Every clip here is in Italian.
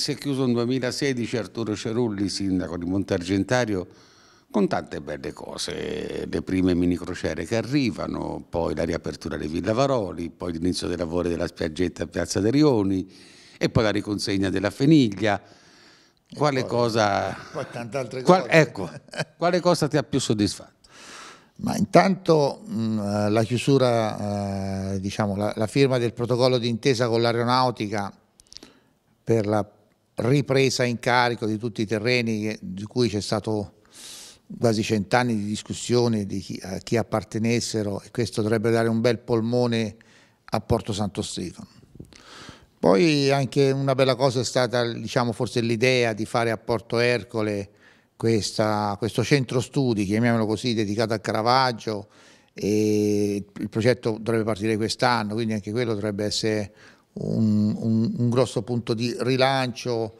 Si è chiuso nel 2016 Arturo Cerulli, sindaco di Monte Argentario, con tante belle cose, le prime mini crociere che arrivano, poi la riapertura di Villa Varoli, poi l'inizio dei lavori della spiaggetta a Piazza dei Rioni e poi la riconsegna della Feniglia. Quale poi, cosa... Poi tante altre qual, cose. Ecco, quale cosa ti ha più soddisfatto? Ma intanto mh, mm, eh, la chiusura, eh, diciamo, la, la firma del protocollo d'intesa con l'aeronautica per la ripresa in carico di tutti i terreni di cui c'è stato quasi cent'anni di discussione di chi, a chi appartenessero e questo dovrebbe dare un bel polmone a Porto Santo Stefano. Poi anche una bella cosa è stata diciamo, forse l'idea di fare a Porto Ercole questa, questo centro studi, chiamiamolo così, dedicato a Caravaggio e il progetto dovrebbe partire quest'anno, quindi anche quello dovrebbe essere un, un, un grosso punto di rilancio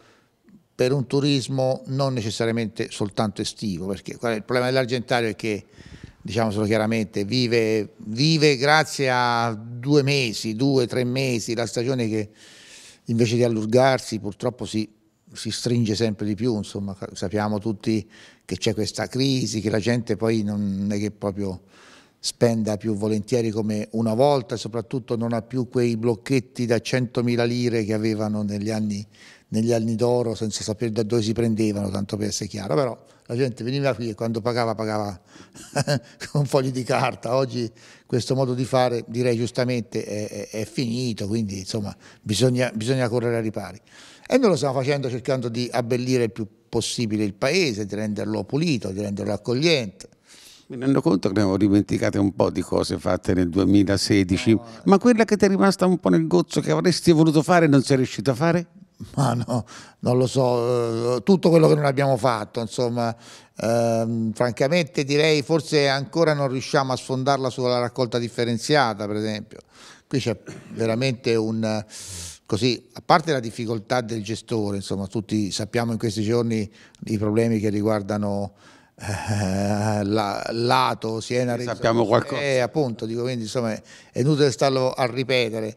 per un turismo non necessariamente soltanto estivo, perché il problema dell'Argentario è che, diciamocelo chiaramente, vive, vive grazie a due mesi, due, tre mesi, la stagione che invece di allungarsi purtroppo si, si stringe sempre di più, insomma sappiamo tutti che c'è questa crisi, che la gente poi non è che proprio spenda più volentieri come una volta e soprattutto non ha più quei blocchetti da 100.000 lire che avevano negli anni, anni d'oro senza sapere da dove si prendevano, tanto per essere chiaro, però la gente veniva qui e quando pagava pagava con fogli di carta, oggi questo modo di fare direi giustamente è, è, è finito, quindi insomma bisogna, bisogna correre ai ripari. E noi lo stiamo facendo cercando di abbellire il più possibile il paese, di renderlo pulito, di renderlo accogliente mi rendo conto che ne avevo dimenticate un po' di cose fatte nel 2016, no. ma quella che ti è rimasta un po' nel gozzo, che avresti voluto fare e non sei riuscito a fare? Ma no, non lo so, eh, tutto quello che non abbiamo fatto, insomma, ehm, francamente direi forse ancora non riusciamo a sfondarla sulla raccolta differenziata, per esempio. Qui c'è veramente un così, a parte la difficoltà del gestore, insomma, tutti sappiamo in questi giorni i problemi che riguardano eh, la, Lato, Siena, Renzo, sappiamo qualcosa. Eh, appunto, dico, quindi insomma è inutile starlo a ripetere.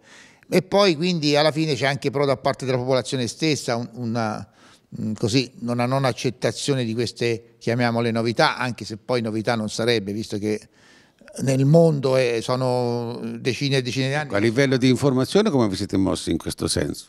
E poi quindi alla fine c'è anche però da parte della popolazione stessa una, mm, così, una non accettazione di queste, chiamiamole novità, anche se poi novità non sarebbe, visto che nel mondo sono decine e decine di anni. Ecco, a livello di informazione come vi siete mossi in questo senso?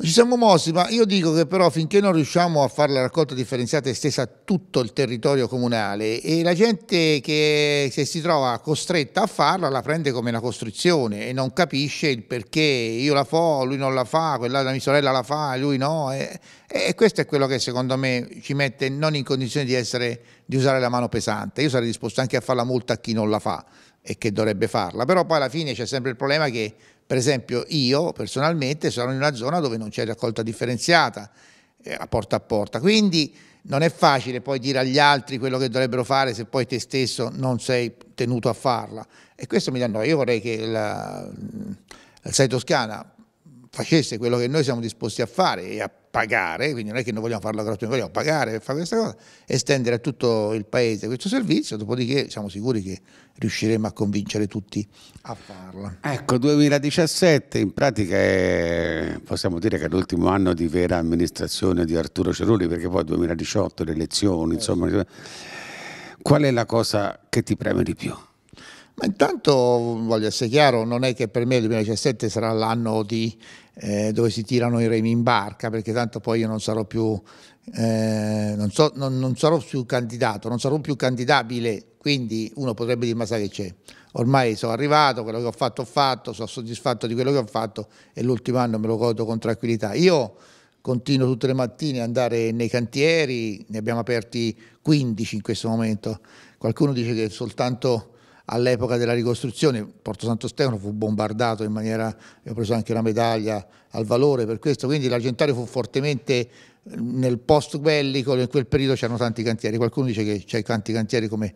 Ci siamo mossi, ma io dico che però finché non riusciamo a fare la raccolta differenziata estesa a tutto il territorio comunale e la gente che se si trova costretta a farla la prende come una costrizione e non capisce il perché io la fo, lui non la fa, quella mia sorella la fa, lui no e, e questo è quello che secondo me ci mette non in condizione di, essere, di usare la mano pesante. Io sarei disposto anche a fare la multa a chi non la fa e che dovrebbe farla, però poi alla fine c'è sempre il problema che per esempio io personalmente sono in una zona dove non c'è raccolta differenziata eh, a porta a porta, quindi non è facile poi dire agli altri quello che dovrebbero fare se poi te stesso non sei tenuto a farla. E questo mi dà noia. Io vorrei che la, mm, la Sei Toscana facesse quello che noi siamo disposti a fare e a pagare, quindi non è che noi vogliamo farlo gratuitamente, vogliamo pagare per fare questa cosa, estendere a tutto il paese questo servizio, dopodiché siamo sicuri che riusciremo a convincere tutti a farlo. Ecco, 2017 in pratica è, possiamo dire che è l'ultimo anno di vera amministrazione di Arturo Cerulli, perché poi 2018 le elezioni, eh. insomma, qual è la cosa che ti preme di più? Ma intanto, voglio essere chiaro, non è che per me il 2017 sarà l'anno di, eh, dove si tirano i remi in barca, perché tanto poi io non sarò più, eh, non, so, non, non sarò più candidato, non sarò più candidabile, quindi uno potrebbe dire ma sai che c'è, ormai sono arrivato, quello che ho fatto ho fatto, sono soddisfatto di quello che ho fatto e l'ultimo anno me lo godo con tranquillità. Io continuo tutte le mattine ad andare nei cantieri, ne abbiamo aperti 15 in questo momento, qualcuno dice che soltanto all'epoca della ricostruzione. Porto Santo Stefano fu bombardato in maniera, abbiamo preso anche una medaglia al valore per questo, quindi l'Argentario fu fortemente eh, nel post bellico, in quel periodo c'erano tanti cantieri, qualcuno dice che c'è tanti cantieri come,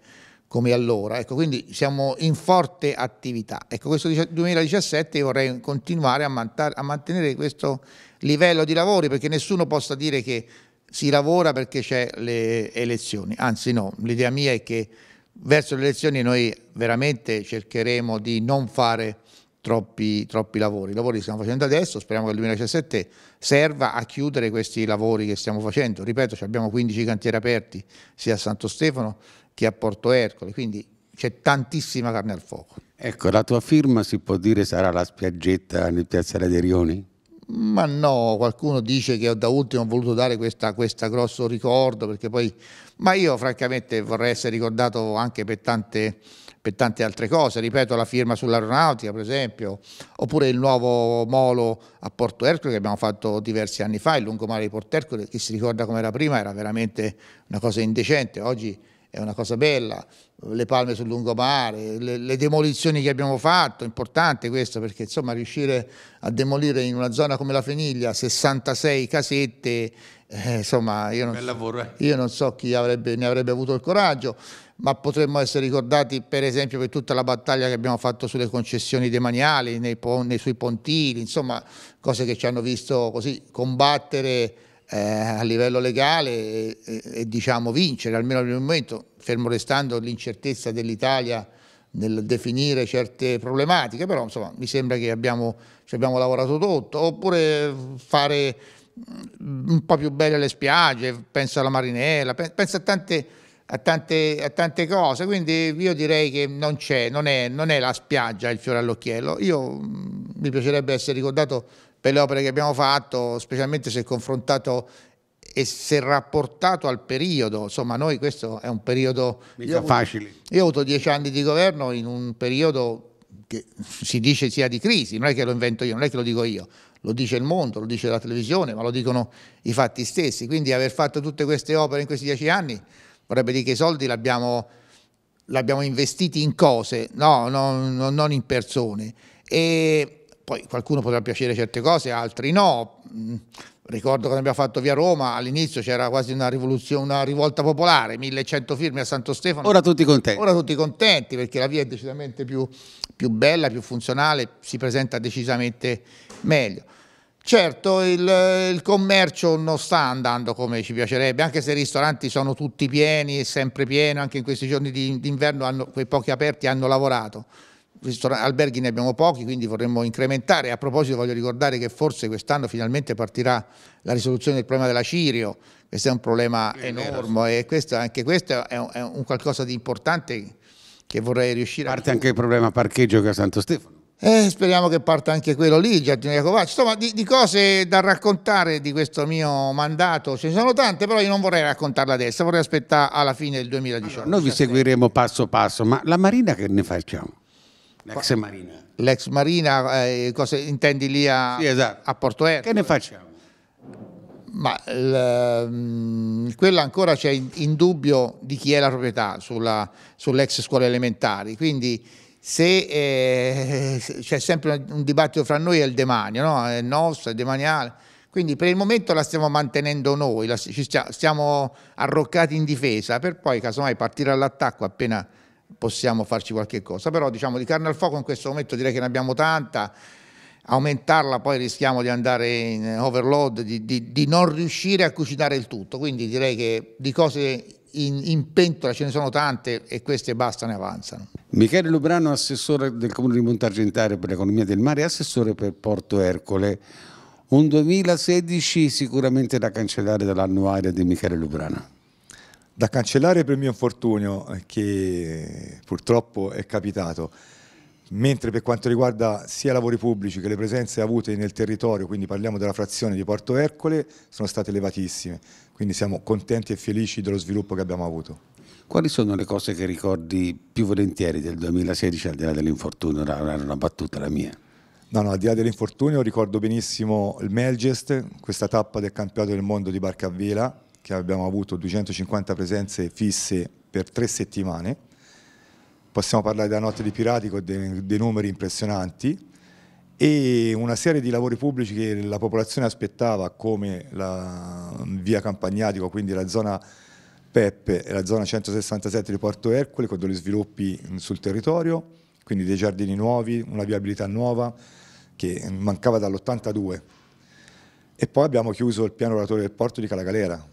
come allora, ecco, quindi siamo in forte attività. Ecco, questo 2017 io vorrei continuare a, mantare, a mantenere questo livello di lavori perché nessuno possa dire che si lavora perché c'è le elezioni, anzi no, l'idea mia è che verso le elezioni noi veramente cercheremo di non fare troppi, troppi lavori. I lavori che stiamo facendo adesso, speriamo che il 2017 serva a chiudere questi lavori che stiamo facendo. Ripeto, abbiamo 15 cantieri aperti sia a Santo Stefano che a Porto Ercole, quindi c'è tantissima carne al fuoco. Ecco, la tua firma si può dire sarà la spiaggetta nel piazzale dei Rioni? Ma no, qualcuno dice che da ultimo ho voluto dare questo grosso ricordo, perché poi, ma io francamente vorrei essere ricordato anche per tante, per tante altre cose, ripeto la firma sull'aeronautica per esempio, oppure il nuovo molo a Porto Ercole che abbiamo fatto diversi anni fa, il lungomare di Porto Ercole, chi si ricorda come era prima era veramente una cosa indecente, oggi è una cosa bella, le palme sul lungomare, le, le demolizioni che abbiamo fatto, importante questo perché insomma riuscire a demolire in una zona come la Feniglia 66 casette, eh, insomma io non, lavoro, eh. io non, so chi avrebbe, ne avrebbe avuto il coraggio, ma potremmo essere ricordati per esempio per tutta la battaglia che abbiamo fatto sulle concessioni demaniali, nei, nei, sui pontili, insomma cose che ci hanno visto così combattere eh, a livello legale e, e, e, diciamo vincere, almeno al momento, fermo restando l'incertezza dell'Italia nel definire certe problematiche, però insomma, mi sembra che abbiamo, ci abbiamo lavorato tutto, oppure fare mm, un po' più belle le spiagge, penso alla Marinella, penso a tante, a tante, a tante cose, quindi io direi che non c'è, non è, non è la spiaggia il fiore all'occhiello, io mm, mi piacerebbe essere ricordato per le opere che abbiamo fatto, specialmente se confrontato e se rapportato al periodo, insomma noi questo è un periodo... Mica io facile. Avuto, io ho avuto dieci anni di governo in un periodo che si dice sia di crisi, non è che lo invento io, non è che lo dico io, lo dice il mondo, lo dice la televisione, ma lo dicono i fatti stessi. Quindi aver fatto tutte queste opere in questi dieci anni vorrebbe dire che i soldi li abbiamo, li abbiamo investiti in cose, no, no, no, non in persone. E poi qualcuno poteva piacere certe cose, altri no. Mm, ricordo quando abbiamo fatto via Roma, all'inizio c'era quasi una, una, rivolta popolare, 1100 firme a Santo Stefano. Ora tutti contenti. Ora tutti contenti perché la via è decisamente più, più bella, più funzionale, si presenta decisamente meglio. Certo, il, il, commercio non sta andando come ci piacerebbe, anche se i ristoranti sono tutti pieni, e sempre pieni, anche in questi giorni d'inverno hanno, quei pochi aperti hanno lavorato alberghi ne abbiamo pochi, quindi vorremmo incrementare. A proposito voglio ricordare che forse quest'anno finalmente partirà la risoluzione del problema della Cirio, questo è un problema è enorme vero, sì. e questo, anche questo è un, è un, qualcosa di importante che vorrei riuscire Parte a... Parte anche il problema parcheggio che ha Santo Stefano. Eh, speriamo che parta anche quello lì, Giardino Iacovacci. Insomma, di, di, cose da raccontare di questo mio mandato ce ne sono tante, però io non vorrei raccontarla adesso, vorrei aspettare alla fine del 2018. Allora, noi vi seguiremo passo passo, ma la Marina che ne facciamo? L'ex Marina. L'ex Marina, eh, cosa intendi lì a, sì, esatto. a Porto Erto? Che ne facciamo? Ma mm, quello ancora c'è in, dubbio di chi è la proprietà sulla, sull'ex scuola elementari, quindi se eh, c'è sempre un dibattito fra noi è il demanio, no? è nostro, è demaniale. Quindi per il momento la stiamo mantenendo noi, la, ci stia, stiamo arroccati in difesa per poi casomai partire all'attacco appena possiamo farci qualche cosa. Però diciamo di carne al fuoco in questo momento direi che ne abbiamo tanta, aumentarla poi rischiamo di andare in overload, di, di, di non riuscire a cucinare il tutto, quindi direi che di cose in, in, pentola ce ne sono tante e queste basta ne avanzano. Michele Lubrano, assessore del comune di Montargentare per l'economia del mare assessore per Porto Ercole. Un 2016 sicuramente da cancellare dall'annuario di Michele Lubrano da cancellare per il mio infortunio eh, che purtroppo è capitato, mentre per quanto riguarda sia i lavori pubblici che le presenze avute nel territorio, quindi parliamo della frazione di Porto Ercole, sono state elevatissime, quindi siamo contenti e felici dello sviluppo che abbiamo avuto. Quali sono le cose che ricordi più volentieri del 2016 al di là dell'infortunio? Era una battuta la mia. No, no, al di là dell'infortunio ricordo benissimo il Melgest, questa tappa del campionato del mondo di barca a vela, che abbiamo avuto 250 presenze fisse per tre settimane. Possiamo parlare della notte di pirati con dei, dei numeri impressionanti e una serie di lavori pubblici che la popolazione aspettava come la via Campagnatico, quindi la zona PEP e la zona 167 di Porto Ercole con degli sviluppi sul territorio, quindi dei giardini nuovi, una viabilità nuova che mancava dall'82. E poi abbiamo chiuso il piano oratorio del porto di Calagalera,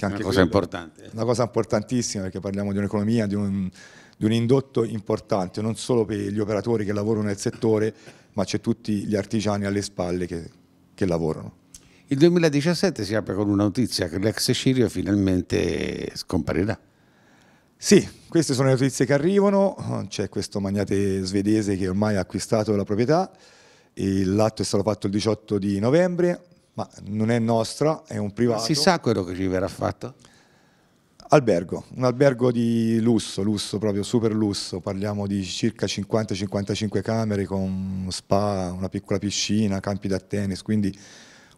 che anche una cosa quello, importante. Eh. Una cosa importantissima perché parliamo di un'economia, di un, di un indotto importante, non solo per gli operatori che lavorano nel settore, ma c'è tutti gli artigiani alle spalle che, che lavorano. Il 2017 si apre con una notizia che l'ex Cirio finalmente scomparirà. Sì, queste sono le notizie che arrivano, c'è questo magnate svedese che ormai ha acquistato la proprietà, l'atto è stato fatto il 18 di novembre, ma non è nostra, è un privato. Si sa quello che ci verrà fatto? Albergo, un albergo di lusso, lusso proprio super lusso, parliamo di circa 50-55 camere con spa, una piccola piscina, campi da tennis, quindi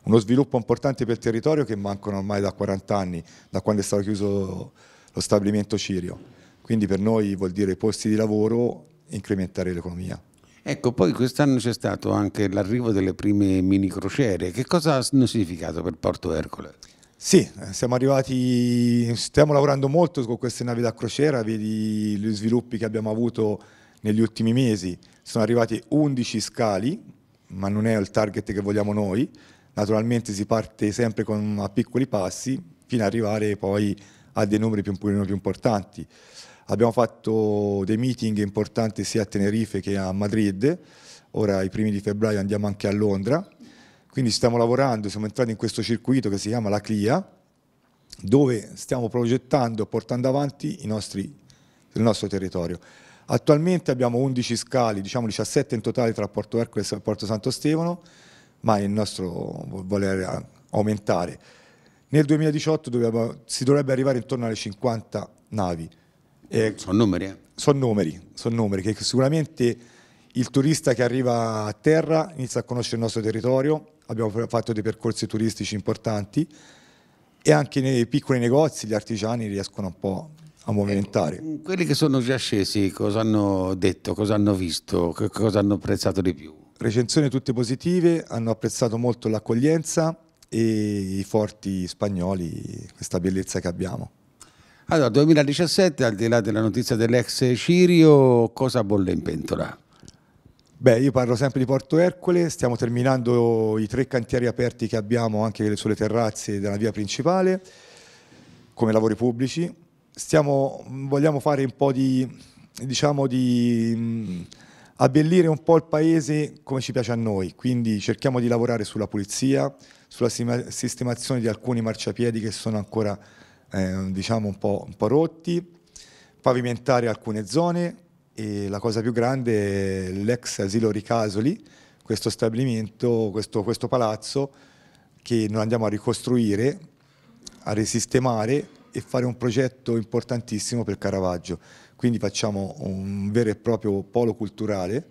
uno sviluppo importante per il territorio che mancano ormai da 40 anni, da quando è stato chiuso lo stabilimento Cirio. Quindi per noi vuol dire posti di lavoro, incrementare l'economia. Ecco, poi quest'anno c'è stato anche l'arrivo delle prime mini crociere. Che cosa hanno significato per Porto Ercole? Sì, siamo arrivati, stiamo lavorando molto con queste navi da crociera, vedi gli sviluppi che abbiamo avuto negli ultimi mesi. Sono arrivati 11 scali, ma non è il target che vogliamo noi. Naturalmente si parte sempre con, a piccoli passi fino ad arrivare poi a dei numeri più, più importanti. Abbiamo fatto dei meeting importanti sia a Tenerife che a Madrid, ora i primi di febbraio andiamo anche a Londra, quindi stiamo lavorando, siamo entrati in questo circuito che si chiama la CLIA, dove stiamo progettando, e portando avanti nostri, il nostro territorio. Attualmente abbiamo 11 scali, diciamo 17 in totale tra Porto Ercole e Porto Santo Stefano, ma il nostro voler aumentare. Nel 2018 doveva, si dovrebbe arrivare intorno alle 50 navi. Eh, eh sono numeri. Eh. Sono numeri, sono numeri che sicuramente il turista che arriva a terra inizia a conoscere il nostro territorio, abbiamo fatto dei percorsi turistici importanti e anche nei piccoli negozi gli artigiani riescono un po' a ecco, movimentare. Eh, quelli che sono già scesi cosa hanno detto, cosa hanno visto, cosa hanno apprezzato di più? Recensioni tutte positive, hanno apprezzato molto l'accoglienza e i forti spagnoli, questa bellezza che abbiamo. Allora, 2017, al di là della notizia dell'ex Cirio, cosa bolle in pentola? Beh, io parlo sempre di Porto Ercole, stiamo terminando i tre cantieri aperti che abbiamo anche sulle terrazze della via principale, come lavori pubblici. Stiamo, vogliamo fare un po' di, diciamo, di abbellire un po' il paese come ci piace a noi, quindi cerchiamo di lavorare sulla pulizia, sulla sistemazione di alcuni marciapiedi che sono ancora eh, diciamo un po', un po' rotti, pavimentare alcune zone e la cosa più grande è l'ex asilo Ricasoli, questo stabilimento, questo, questo palazzo che noi andiamo a ricostruire, a risistemare e fare un progetto importantissimo per Caravaggio. Quindi facciamo un vero e proprio polo culturale,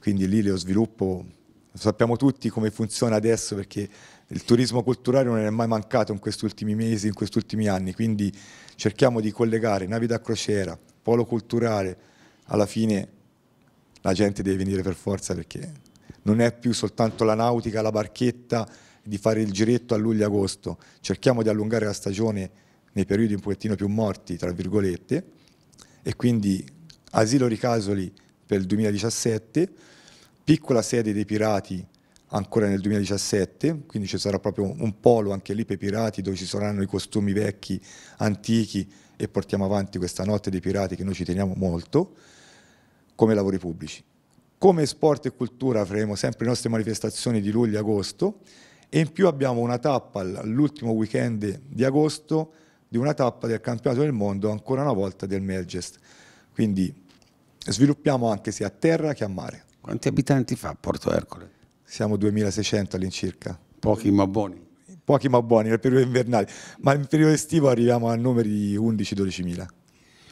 quindi lì lo sviluppo, lo sappiamo tutti come funziona adesso perché il turismo culturale non è mai mancato in questi ultimi mesi, in questi ultimi anni, quindi cerchiamo di collegare navi da crociera, polo culturale, alla fine la gente deve venire per forza perché non è più soltanto la nautica, la barchetta, di fare il giretto a luglio-agosto, cerchiamo di allungare la stagione nei periodi un pochettino più morti, tra virgolette, e quindi asilo Ricasoli per il 2017, piccola sede dei pirati ancora nel 2017, quindi ci sarà proprio un polo anche lì per i pirati dove ci saranno i costumi vecchi, antichi e portiamo avanti questa notte dei pirati che noi ci teniamo molto, come lavori pubblici. Come sport e cultura faremo sempre le nostre manifestazioni di luglio e agosto e in più abbiamo una tappa all'ultimo weekend di agosto di una tappa del campionato del mondo ancora una volta del Melgest. Quindi sviluppiamo anche sia a terra che a mare. Quanti abitanti fa Porto Ercole? Siamo 2600 all'incirca. Pochi ma buoni. Pochi ma buoni nel periodo invernale, ma nel periodo estivo arriviamo a numeri di 11-12 mila.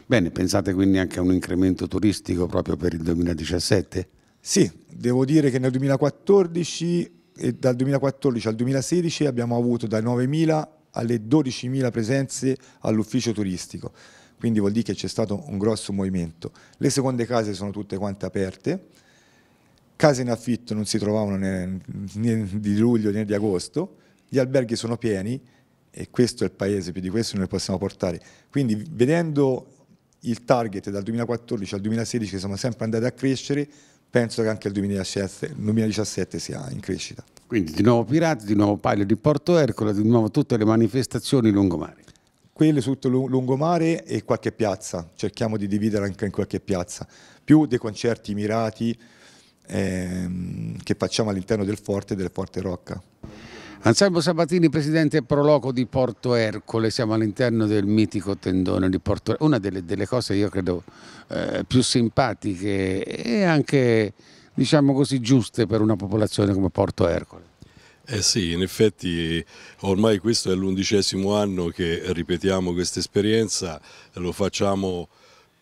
Bene, pensate quindi anche a un incremento turistico proprio per il 2017? Sì, devo dire che nel 2014 e dal 2014 al 2016 abbiamo avuto da 9.000 alle 12.000 presenze all'ufficio turistico, quindi vuol dire che c'è stato un grosso movimento. Le seconde case sono tutte quante aperte, case in affitto non si trovavano né, né di luglio né di agosto, gli alberghi sono pieni e questo è il paese, più di questo non ne possiamo portare. Quindi vedendo il target dal 2014 al 2016 che siamo sempre andati a crescere, penso che anche il 2017, 2017 sia in crescita. Quindi di nuovo Pirati, di nuovo Palio di Porto Ercola, di nuovo tutte le manifestazioni lungomare. Quelle tutto lungomare e qualche piazza, cerchiamo di dividere anche in qualche piazza, più dei concerti mirati, ehm, che facciamo all'interno del forte e del forte Rocca. Anselmo Sabatini, presidente proloco di Porto Ercole, siamo all'interno del mitico tendone di Porto Ercole, una delle, delle cose io credo eh, più simpatiche e anche diciamo così giuste per una popolazione come Porto Ercole. Eh sì, in effetti ormai questo è l'undicesimo anno che ripetiamo questa esperienza, lo facciamo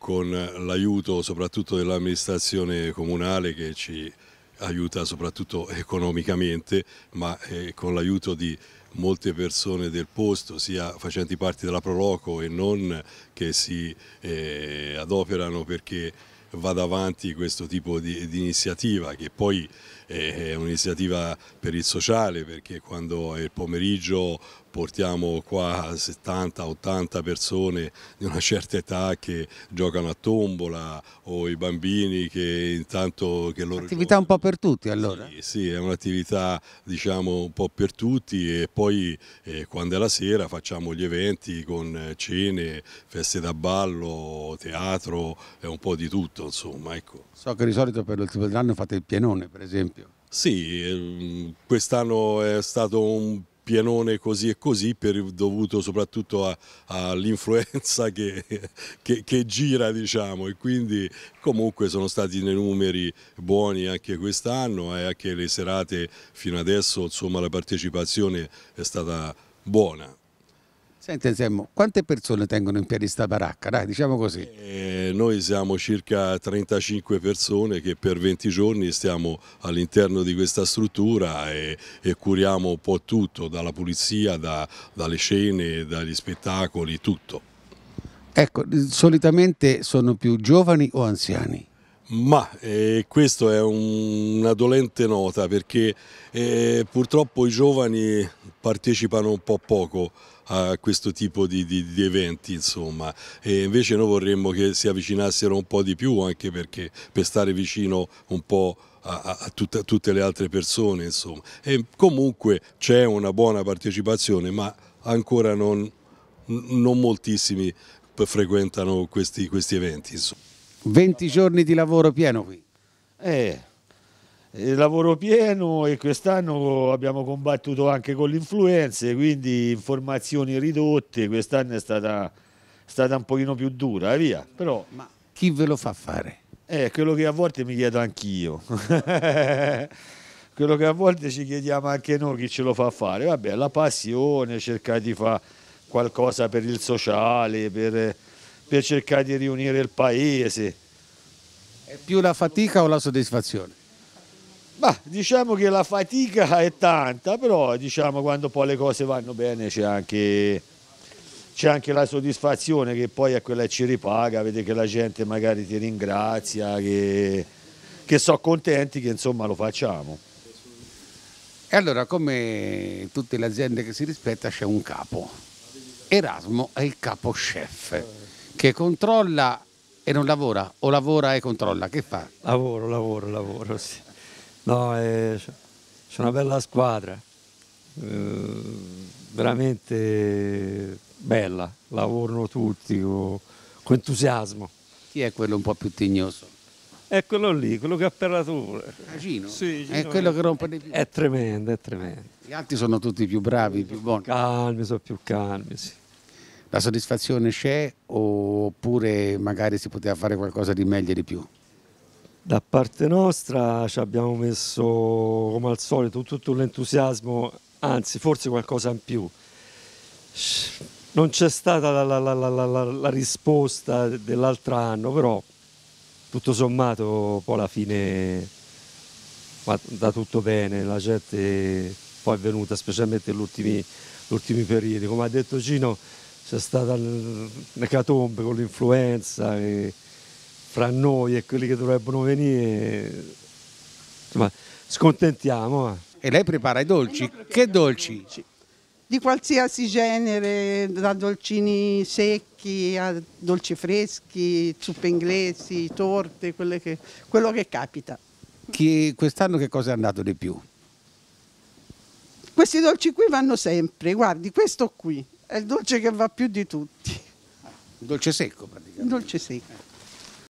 con l'aiuto soprattutto dell'amministrazione comunale che ci aiuta soprattutto economicamente, ma eh, con l'aiuto di molte persone del posto, sia facenti parte della Proloco e non che si eh, adoperano perché vada avanti questo tipo di, di iniziativa che poi eh, è un'iniziativa per il sociale perché quando è il pomeriggio portiamo qua 70-80 persone di una certa età che giocano a tombola o i bambini che intanto... Che loro attività un po' per tutti allora? Sì, sì è un'attività diciamo un po' per tutti e poi eh, quando è la sera facciamo gli eventi con eh, cene, feste da ballo, teatro, è un po' di tutto insomma. Ecco. So che di solito per l'ultimo dell'anno fate il pienone per esempio. Sì, ehm, quest'anno è stato un pianone così e così per, dovuto soprattutto all'influenza che, che, che, gira diciamo e quindi comunque sono stati dei numeri buoni anche quest'anno e eh, anche le serate fino adesso insomma la partecipazione è stata buona. Senti Semmo, quante persone tengono in piedi sta baracca? Dai, diciamo così. Eh, noi siamo circa 35 persone che per 20 giorni stiamo all'interno di questa struttura e, e, curiamo un po' tutto, dalla pulizia, da, dalle scene, dagli spettacoli, tutto. Ecco, solitamente sono più giovani o anziani? Ma eh, questa è un, una dolente nota perché eh, purtroppo i giovani partecipano un po' poco a questo tipo di, di, di eventi insomma e invece noi vorremmo che si avvicinassero un po' di più anche perché per stare vicino un po' a, a, tutta, a tutte le altre persone insomma e comunque c'è una buona partecipazione ma ancora non, non moltissimi frequentano questi, questi eventi insomma. 20 giorni di lavoro pieno qui. Eh, eh, lavoro pieno e quest'anno abbiamo combattuto anche con l'influenza, quindi informazioni ridotte, quest'anno è stata, stata, un pochino più dura, eh, via. Però, Ma chi ve lo fa fare? eh, quello che a volte mi chiedo anch'io. quello che a volte ci chiediamo anche noi chi ce lo fa fare. Vabbè, la passione, cercare di fare qualcosa per il sociale, per per cercare di riunire il paese. È più la fatica o la soddisfazione? Bah, diciamo che la fatica è tanta, però diciamo quando poi le cose vanno bene c'è anche, anche, la soddisfazione che poi è quella che ci ripaga, vede che la gente magari ti ringrazia, che, che sono contenti che insomma lo facciamo. E allora come tutte le aziende che si rispetta c'è un capo, Erasmo è il capo chef che controlla e non lavora o lavora e controlla, che fa? Lavoro, lavoro, lavoro, sì. No, eh, c'è una bella squadra, eh, veramente bella, lavorano tutti con, con entusiasmo. Chi è quello un po' più tignoso? È quello lì, quello che ha perlato. Gino? Sì, Gino è quello che rompe le più. È tremendo, è tremendo. Gli altri sono tutti più bravi, più buoni. Calmi, sono più calmi, sì. La soddisfazione c'è oppure magari si poteva fare qualcosa di meglio e di più? Da parte nostra ci abbiamo messo come al solito tutto l'entusiasmo, anzi forse qualcosa in più. Non c'è stata la, la, la, la risposta dell'altro anno, però tutto sommato poi alla fine va tutto bene, la gente poi è venuta specialmente negli ultimi, ultimi periodi. Come ha detto Gino, c'è stata l'ecatombe con l'influenza e fra noi e quelli che dovrebbero venire, insomma, scontentiamo. Eh. E lei prepara i dolci? Che dolci? Di qualsiasi genere, da dolcini secchi a dolci freschi, zuppe inglesi, torte, che, quello che capita. quest'anno che cosa è andato di più? Questi dolci qui vanno sempre, guardi, questo qui, è il dolce che va più di tutti. Un dolce secco praticamente. Un dolce secco.